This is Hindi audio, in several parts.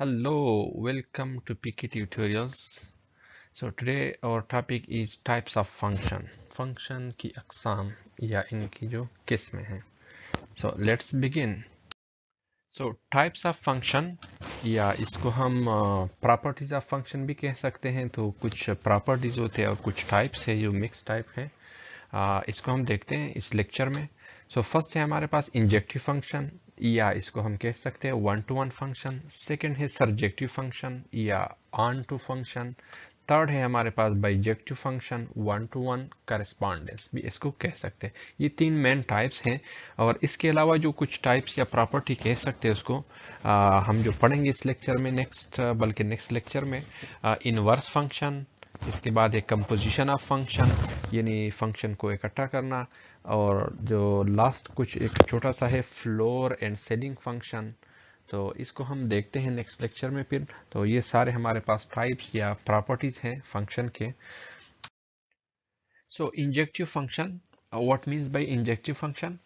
hello welcome to PK tutorials so today our topic is types of function function की अकसाम या इनकी jo kisme हैं so let's begin so types of function या इसको हम properties of function bhi keh sakte hain to kuch properties hote hain aur kuch types है jo mixed type हैं isko हम dekhte hain is lecture mein so so, first है हमारे पास इंजेक्टिव फंक्शन या इसको हम कह सकते हैं one to one function second है सब्जेक्टिव फंक्शन या ऑन टू फंक्शन थर्ड है हमारे पास bijective function one to one correspondence भी इसको कह सकते हैं ये तीन मेन टाइप्स हैं और इसके अलावा जो कुछ टाइप्स या प्रॉपर्टी कह सकते हैं उसको आ, हम जो पढ़ेंगे इस लेक्चर में नेक्स्ट बल्कि नेक्स्ट लेक्चर में इनवर्स फंक्शन इसके बाद एक कंपोजिशन ऑफ फंक्शन यानी फंक्शन को इकट्ठा करना और जो लास्ट कुछ एक छोटा सा है फ्लोर एंड सेलिंग फंक्शन तो इसको हम देखते हैं नेक्स्ट लेक्चर में फिर तो ये सारे हमारे पास टाइप्स या प्रॉपर्टीज हैं फंक्शन के so injective function what means by injective function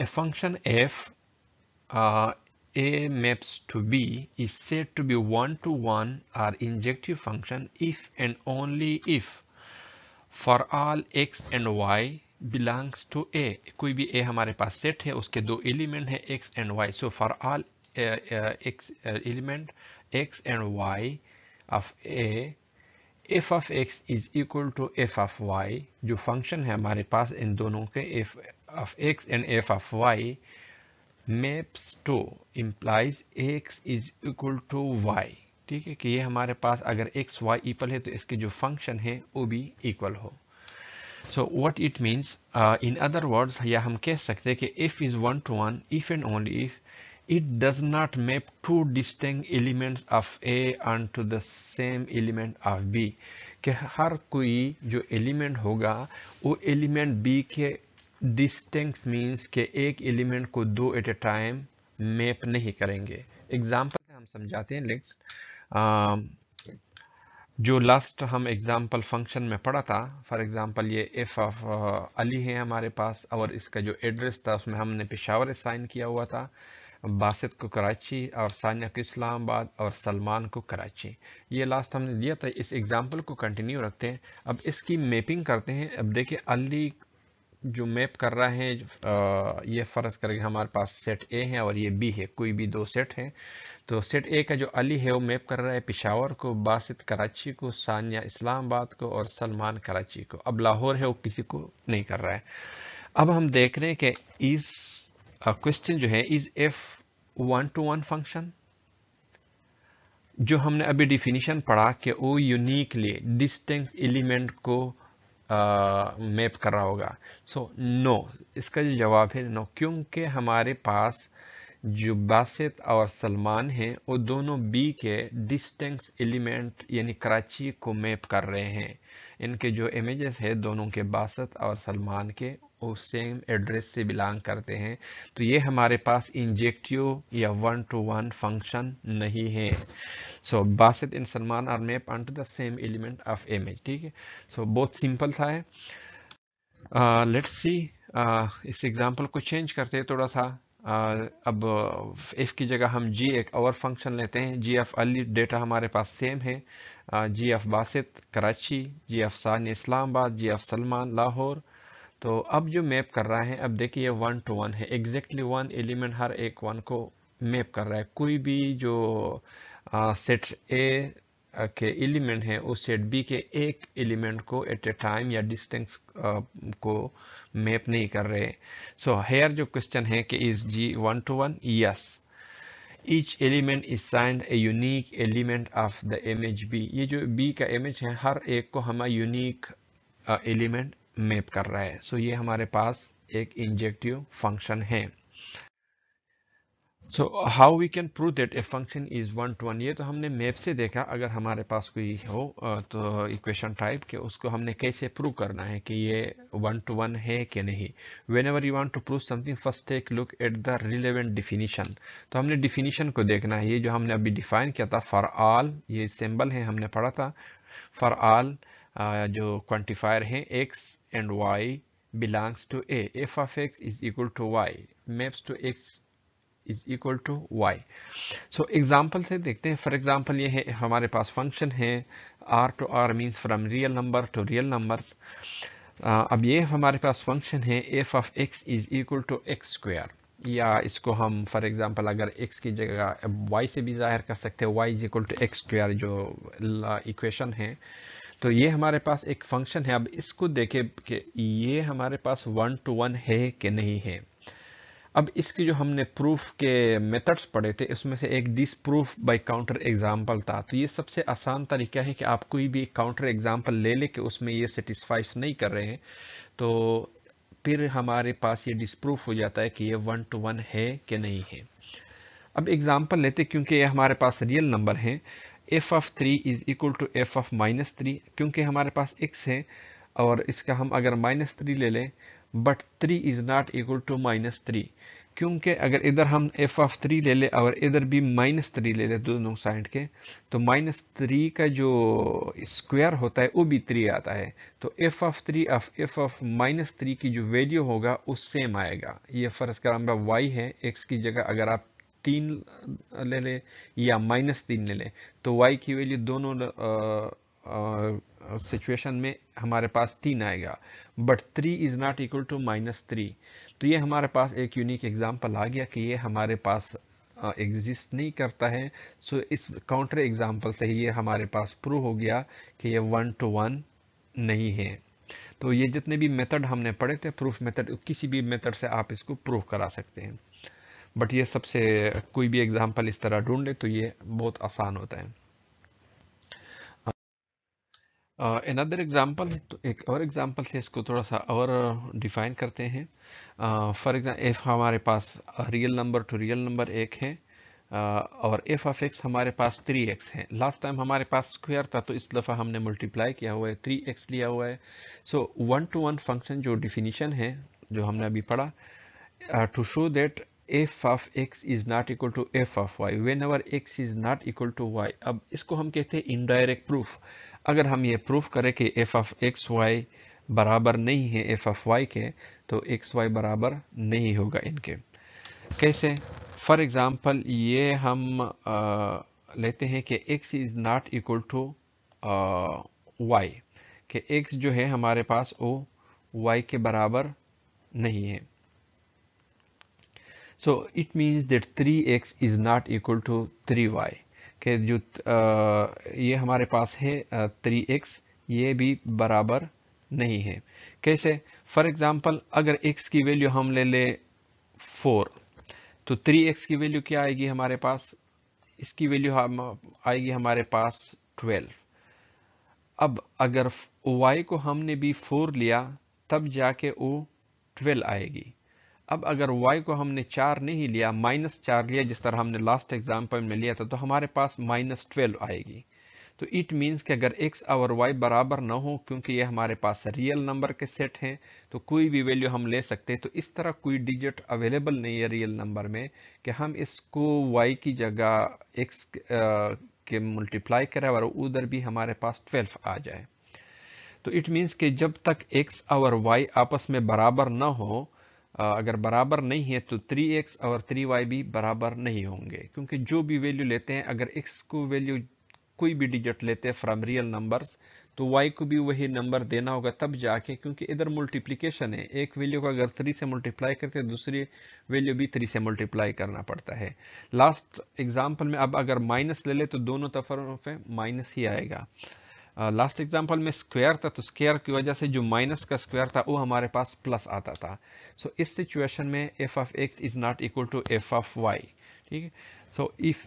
a function f A maps to B is said to be one-to-one -one or injective function if and only if for all x and y belongs to A कोई भी A हमारे पास सेट है उसके दो एलिमेंट है x and y so for all uh, uh, x uh, element x and y of A f of x is equal to f of y जो function है हमारे पास इन दोनों के f of x and f of y maps to implies x is equal to y ठीक है कि ये हमारे पास अगर एक्स वाई इक्वल है तो इसके जो फंक्शन है वो भी इक्वल हो so what it means in other words या हम कह सकते हैं कि if is one to one if and only if it does not map to distinct elements of A and to the same element of B कि हर कोई जो एलिमेंट होगा वो एलिमेंट बी के डिस्टेंस मीन्स के एक एलिमेंट को दो एट ए टाइम मैप नहीं करेंगे एग्जाम्पल हम समझाते हैं नेक्स्ट um, जो लास्ट हम एग्जाम्पल फंक्शन में पढ़ा था फॉर एग्जाम्पल ये एफ ऑफ uh, अली है हमारे पास और इसका जो एड्रेस था उसमें हमने पेशावर साइन किया हुआ था बासित को कराची और सानिया को इस्लामाबाद और सलमान को कराची ये लास्ट हमने दिया था इस एग्जाम्पल को कंटिन्यू रखते हैं अब इसकी मैपिंग करते हैं अब देखिए अली जो मैप कर रहा है ये फ़र्ज करके हमारे पास सेट ए है और ये बी है कोई भी दो सेट है तो सेट ए का जो अली है वो मैप कर रहा है पिशावर को बासित कराची को सानिया इस्लामाबाद को और सलमान कराची को अब लाहौर है वो किसी को नहीं कर रहा है अब हम देख रहे हैं कि इस क्वेश्चन जो है is f one to one function जो हमने अभी डिफिनीशन पढ़ा कि वो यूनिकली डिस्टिंग एलिमेंट को मैप कर रहा होगा सो so, नो no, इसका जो जवाब है नो क्योंकि हमारे पास जो बासित और सलमान हैं वो दोनों बी के डिस्टेंस एलिमेंट यानी कराची को मैप कर रहे हैं इनके जो इमेजेस है दोनों के बासत और सलमान के वो सेम एड्रेस से बिलोंग करते हैं तो ये हमारे पास इंजेक्टिव या वन टू वन फंक्शन नहीं है so Basit and Salman are map onto the same element of image ठीक है सो बहुत सिंपल था है लेट्स uh, सी uh, इस एग्जांपल को चेंज करते हैं थोड़ा सा uh, अब एफ uh, की जगह हम जी एक और फंक्शन लेते हैं जी एफ अली डेटा हमारे पास सेम है g uh, f Basit Karachi g f San Islamabad g f Salman Lahore तो अब जो मैप कर रहा है अब देखिए वन टू वन है एग्जैक्टली वन एलिमेंट हर एक वन को मैप कर रहा है कोई भी जो सेट ए के एलिमेंट है उस सेट बी के एक एलिमेंट को एट ए टाइम या डिस्टेंस को मैप नहीं कर रहे सो so, हेयर जो क्वेश्चन है कि is g one to one yes each element is signed a unique element of the image B. ये जो B का image है हर एक को हमें यूनिक एलिमेंट मैप कर रहा है सो so, ये हमारे पास एक इंजेक्टिव फंक्शन है so how we can prove that a function is one to one ये तो हमने मैप से देखा अगर हमारे पास कोई हो तो इक्वेशन टाइप के उसको हमने कैसे प्रूव करना है कि ये वन टू वन है कि नहीं whenever you want to prove something first take look at the relevant definition तो हमने डिफिनीशन को देखना है ये जो हमने अभी डिफाइन किया था फॉर ऑल ये सिम्बल है हमने पढ़ा था फॉर ऑल जो क्वान्टिफायर है x and y belongs to a f of x is equal to y maps to x is equal to y so example से देखते हैं फॉर एग्जाम्पल ये है हमारे पास फंक्शन है R to R means from real number to real numbers अब ये हमारे पास फंक्शन है f of x is equal to x square या इसको हम फॉर एग्जांपल अगर x की जगह y से भी जाहिर कर सकते हैं y is equal to x square जो इक्वेशन है तो ये हमारे पास एक फंक्शन है अब इसको देखें कि ये हमारे पास वन टू वन है कि नहीं है अब इसके जो हमने प्रूफ के मेथड्स पढ़े थे उसमें से एक डिसप्रूफ बाई काउंटर एग्जाम्पल था तो ये सबसे आसान तरीका है कि आप कोई भी काउंटर एग्जाम्पल ले लेके उसमें ये सेटिस्फाइस नहीं कर रहे हैं तो फिर हमारे पास ये डिसप्रूफ हो जाता है कि ये वन टू वन है कि नहीं है अब एग्जाम्पल लेते क्योंकि ये हमारे पास रियल नंबर हैं f of three is equal to f of minus three क्योंकि हमारे पास एक्स है और इसका हम अगर माइनस थ्री ले लें but three is not equal to minus three क्योंकि अगर इधर हम एफ ऑफ थ्री ले लें और इधर भी माइनस थ्री ले लें दोनों साइड के तो माइनस थ्री का जो स्क्वायर होता है वो भी थ्री आता है तो f of three of f of minus three की जो वैल्यू होगा वो सेम आएगा ये फ़र्ज़ कर वाई है एक्स की जगह अगर आप तीन ले ले या माइनस तीन ले ले तो y की वैल्यू दोनों सिचुएशन में हमारे पास तीन आएगा but three is not equal to minus three तो ये हमारे पास एक यूनिक एग्जाम्पल आ गया कि ये हमारे पास एग्जिस्ट नहीं करता है सो so इस काउंटर एग्जाम्पल से ही ये हमारे पास प्रूव हो गया कि ये वन टू वन नहीं है तो ये जितने भी मेथड हमने पढ़े थे प्रूफ मेथड किसी भी मेथड से आप इसको प्रूफ करा सकते हैं बट ये सबसे कोई भी एग्जाम्पल इस तरह ढूंढ ले तो ये बहुत आसान होता है अनदर uh, एग्जाम्पल तो एक और एग्जाम्पल से इसको थोड़ा सा और डिफाइन करते हैं फॉर एग्जाम्पल एफ हमारे पास real number to real number एक है uh, और एफ ऑफ एक्स हमारे पास थ्री एक्स है लास्ट टाइम हमारे पास स्क्वायर था तो इस दफ़ा हमने मल्टीप्लाई किया हुआ है थ्री एक्स लिया हुआ है so one to one function जो डिफिनीशन है जो हमने अभी पढ़ा to show that f of x is not equal to f of y when our x is not equal to y अब इसको हम कहते हैं इनडायरेक्ट प्रूफ अगर हम ये प्रूफ करें कि f ऑफ x y बराबर नहीं है f ऑफ y के तो x y बराबर नहीं होगा इनके कैसे फॉर एग्जांपल ये हम आ, लेते हैं कि x is not equal to y कि x जो है हमारे पास वो y के बराबर नहीं है so it means that 3x is not equal to 3y के जो ये हमारे पास है थ्री एक्स ये भी बराबर नहीं है कैसे फॉर एग्जाम्पल अगर x की वैल्यू हम ले ले 4 तो 3x की वैल्यू क्या आएगी हमारे पास इसकी वैल्यू हम आएगी हमारे पास 12 अब अगर y को हमने भी 4 लिया तब जाके वो 12 आएगी अब अगर y को हमने चार नहीं लिया माइनस चार लिया जिस तरह हमने लास्ट एग्जाम्पल में लिया था तो हमारे पास माइनस ट्वेल्व आएगी तो इट मीन्स कि अगर x और y बराबर ना हो क्योंकि ये हमारे पास रियल नंबर के सेट हैं तो कोई भी वैल्यू हम ले सकते हैं तो इस तरह कोई डिजिट अवेलेबल नहीं है रियल नंबर में कि हम इसको y की जगह x के मल्टीप्लाई करें और उधर भी हमारे पास 12 आ जाए तो इट मीन्स कि जब तक x और y आपस में बराबर ना हो अगर बराबर नहीं है तो 3x और 3y भी बराबर नहीं होंगे क्योंकि जो भी वैल्यू लेते हैं अगर x को वैल्यू कोई भी डिजिट लेते हैं फ्रॉम रियल नंबर्स तो y को भी वही नंबर देना होगा तब जाके क्योंकि इधर मल्टीप्लिकेशन है एक वैल्यू को अगर थ्री से मल्टीप्लाई करते हैं दूसरी वैल्यू भी थ्री से मल्टीप्लाई करना पड़ता है लास्ट एग्जाम्पल में अब अगर माइनस ले ले तो दोनों तफर है माइनस ही आएगा लास्ट एग्जाम्पल में स्क्वायर था तो स्क्वायर की वजह से जो माइनस का स्क्वायर था वो हमारे पास प्लस आता था सो so, इस सिचुएशन में f of x is not equal to f of y ठीक है सो इफ़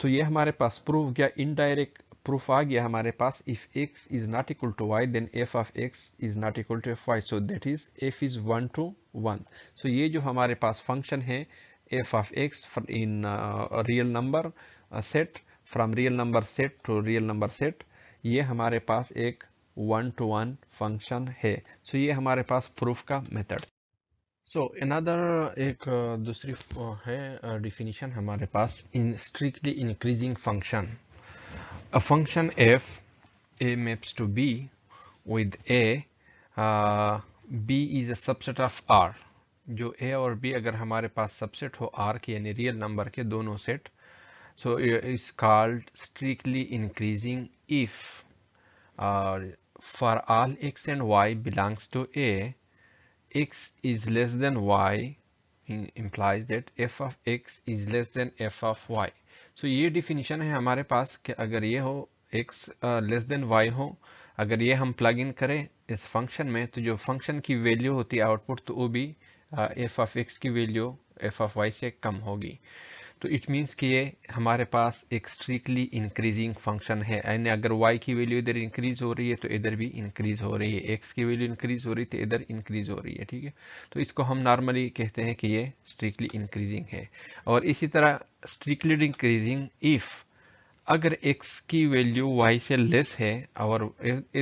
तो ये हमारे पास प्रूफ गया इनडायरेक्ट प्रूफ आ गया हमारे पास if x is not equal to y then f of x is not equal to f y so that is f is one to one so ये जो हमारे पास फंक्शन है f of x in real number set from real number set to real number set ये हमारे पास एक वन टू वन फंक्शन है सो so, ये हमारे पास प्रूफ का मेथड सो अनदर एक uh, दूसरी uh, है डिफिनीशन uh, हमारे पास in strictly increasing function a function f A maps to B with A B is a subset of R जो ए और बी अगर हमारे पास सबसेट हो आर के यानी रियल नंबर के दोनों set so it is called strictly increasing if uh, for all x and y belongs to a x is less than y implies that f of x is less than f of y so ye definition hai hamare paas ki agar ye ho x uh, less than y ho agar ye hum plug in kare is function mein to jo function ki value hoti output to wo bhi uh, f of x ki value f of y से कम होगी तो इट मीन्स कि ये हमारे पास एक स्ट्रिकली इंक्रीजिंग फंक्शन है यानी अगर y की वैल्यू इधर इंक्रीज हो रही है तो इधर भी इंक्रीज हो रही है x की वैल्यू इंक्रीज हो रही है तो इधर इंक्रीज हो रही है ठीक है तो इसको हम नॉर्मली कहते हैं कि ये स्ट्रिक्टली इंक्रीजिंग है और इसी तरह स्ट्रिक्टली इंक्रीजिंग इफ़ अगर x की वैल्यू y से लेस है और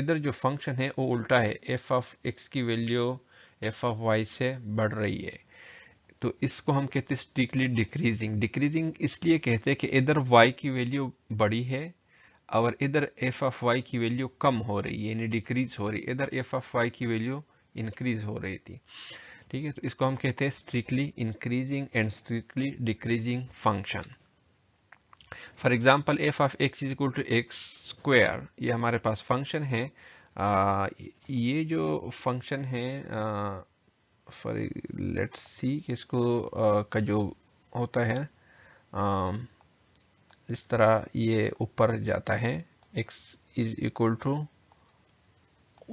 इधर जो फंक्शन है वो उल्टा है एफ ऑफ एक्स की वैल्यू एफ ऑफ वाई से बढ़ रही है तो इसको हम कहते हैं स्ट्रिक्टली डिक्रीजिंग डिक्रीजिंग इसलिए कहते हैं कि इधर वाई की वैल्यू बड़ी है और इधर एफ एफ वाई की वैल्यू कम हो रही है यानी डिक्रीज हो रही है इधर एफ एफ वाई की वैल्यू इंक्रीज हो रही थी ठीक है तो इसको हम कहते हैं strictly increasing and strictly decreasing function for example f of x is equal to x square ये हमारे पास फंक्शन है आ, ये जो फंक्शन है आ, फॉर लेट्स सी कि इसको आ, का जो होता है आ, इस तरह ये ऊपर जाता है x is equal to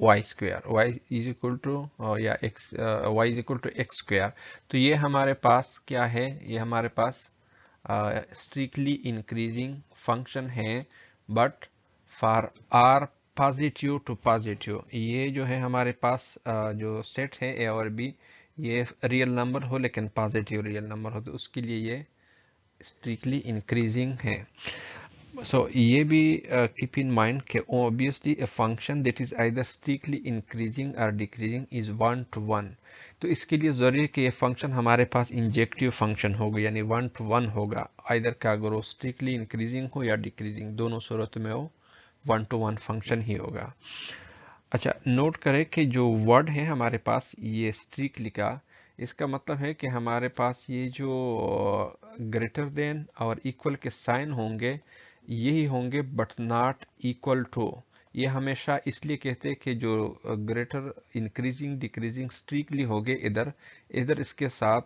y square y is equal to या x y is equal to x square तो ये हमारे पास क्या है ये हमारे पास स्ट्रिक्टली इंक्रीजिंग फंक्शन है but for R positive to positive ये जो है हमारे पास जो सेट है ए और बी ये रियल नंबर हो लेकिन पॉजिटिव रियल नंबर हो तो उसके लिए ये स्ट्रिक्टली इंक्रीजिंग है सो so, ये भी कीप इन माइंड के obviously a function that is either strictly increasing और decreasing is one to one तो इसके लिए ज़रूरी है कि ये फंक्शन हमारे पास इंजेक्टिव फंक्शन होगा यानी वन टू वन होगा आइदर का अगर वो स्ट्रिक्टली इंक्रीजिंग हो या डिक्रीजिंग दोनों सूरत में हो वन टू वन फंक्शन ही होगा अच्छा नोट करें कि जो वर्ड है हमारे पास ये स्ट्रिक्टली का इसका मतलब है कि हमारे पास ये जो ग्रेटर देन और इक्वल के साइन होंगे यही होंगे बट नॉट इक्वल टू ये हमेशा इसलिए कहते हैं कि जो ग्रेटर इंक्रीजिंग डिक्रीजिंग स्ट्रिकली होगे इधर इधर इसके साथ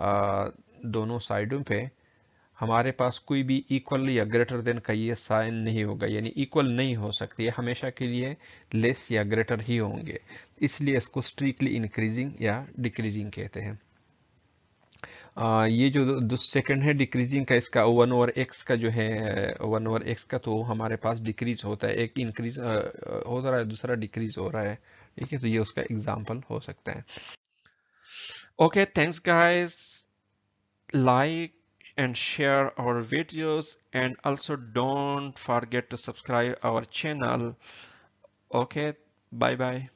आ, दोनों साइडों पे हमारे पास कोई भी इक्वल या ग्रेटर देन का ये साइन नहीं होगा यानी इक्वल नहीं हो सकती है हमेशा के लिए लेस या ग्रेटर ही होंगे इसलिए इसको स्ट्रिक्टली इंक्रीजिंग या डिक्रीजिंग कहते हैं आ, ये जो सेकंड है डिक्रीजिंग का इसका वन ओवर एक्स का जो है वन ओवर एक्स का तो हमारे पास डिक्रीज होता है एक इंक्रीज हो रहा है दूसरा डिक्रीज हो रहा है ठीक है तो ये उसका एग्जाम्पल हो सकता है okay thanks guys like and share our videos and also don't forget to subscribe our channel okay bye bye